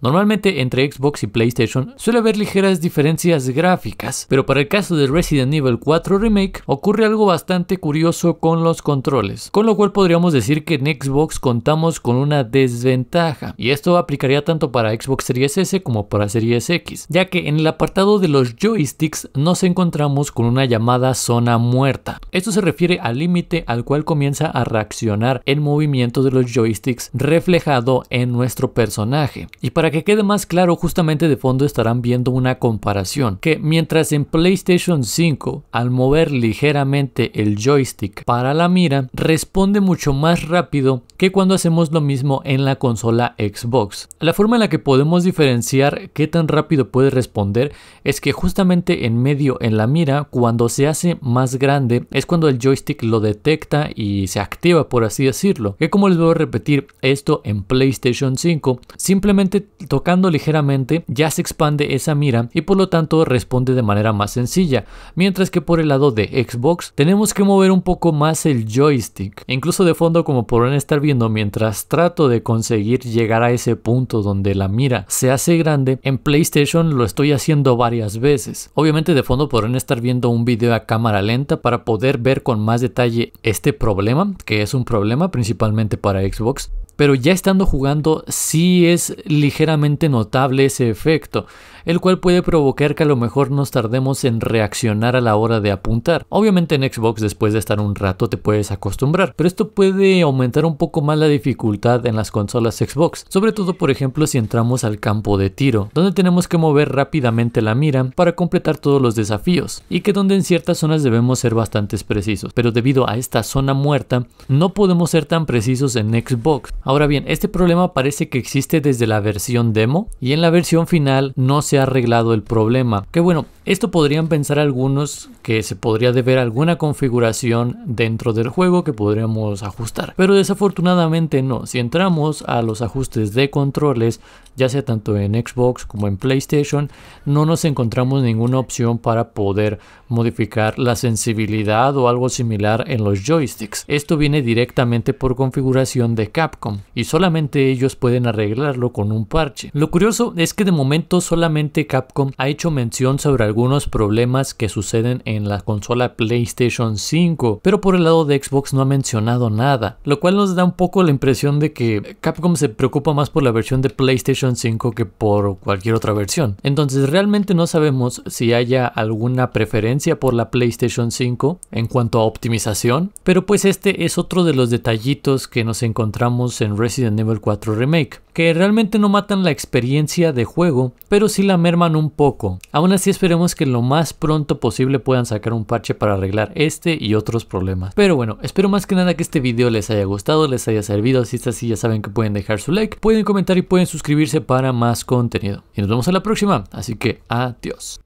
Normalmente entre Xbox y PlayStation suele haber ligeras diferencias gráficas, pero para el caso de Resident Evil 4 Remake ocurre algo bastante curioso con los controles, con lo cual podríamos decir que en Xbox contamos con una desventaja, y esto aplicaría tanto para Xbox Series S como para Series X, ya que en el apartado de los joysticks nos encontramos con una llamada zona muerta. Esto se refiere al límite al cual comienza a reaccionar el movimiento de los joysticks reflejado en nuestro personaje, y para que quede más claro, justamente de fondo estarán viendo una comparación, que mientras en PlayStation 5, al mover ligeramente el joystick para la mira, responde mucho más rápido que cuando hacemos lo mismo en la consola Xbox. La forma en la que podemos diferenciar qué tan rápido puede responder es que justamente en medio en la mira, cuando se hace más grande, es cuando el joystick lo detecta y se activa, por así decirlo. Que como les voy a repetir, esto en PlayStation 5 simplemente tocando ligeramente ya se expande esa mira y por lo tanto responde de manera más sencilla, mientras que por el lado de Xbox tenemos que mover un poco más el joystick, incluso de fondo como podrán estar viendo mientras trato de conseguir llegar a ese punto donde la mira se hace grande, en PlayStation lo estoy haciendo varias veces. Obviamente de fondo podrán estar viendo un video a cámara lenta para poder ver con más detalle este problema, que es un problema principalmente para Xbox, pero ya estando jugando sí es ligeramente notable ese efecto, el cual puede provocar que a lo mejor nos tardemos en reaccionar a la hora de apuntar. Obviamente en Xbox después de estar un rato te puedes acostumbrar, pero esto puede aumentar un poco más la dificultad en las consolas Xbox, sobre todo por ejemplo si entramos al campo de tiro, donde tenemos que mover rápidamente la mira para completar todos los desafíos, y que donde en ciertas zonas debemos ser bastante precisos, pero debido a esta zona muerta no podemos ser tan precisos en Xbox, Ahora bien, este problema parece que existe desde la versión demo y en la versión final no se ha arreglado el problema. Que bueno, esto podrían pensar algunos que se podría deber alguna configuración dentro del juego que podríamos ajustar. Pero desafortunadamente no. Si entramos a los ajustes de controles, ya sea tanto en Xbox como en PlayStation, no nos encontramos ninguna opción para poder modificar la sensibilidad o algo similar en los joysticks. Esto viene directamente por configuración de Capcom y solamente ellos pueden arreglarlo con un parche. Lo curioso es que de momento solamente Capcom ha hecho mención sobre algunos problemas que suceden en la consola PlayStation 5, pero por el lado de Xbox no ha mencionado nada, lo cual nos da un poco la impresión de que Capcom se preocupa más por la versión de PlayStation 5 que por cualquier otra versión. Entonces realmente no sabemos si haya alguna preferencia por la PlayStation 5 en cuanto a optimización, pero pues este es otro de los detallitos que nos encontramos en Resident Evil 4 Remake, que realmente no matan la experiencia de juego, pero sí la merman un poco. Aún así esperemos que lo más pronto posible puedan sacar un parche para arreglar este y otros problemas. Pero bueno, espero más que nada que este video les haya gustado, les haya servido, si es así ya saben que pueden dejar su like, pueden comentar y pueden suscribirse para más contenido. Y nos vemos a la próxima, así que adiós.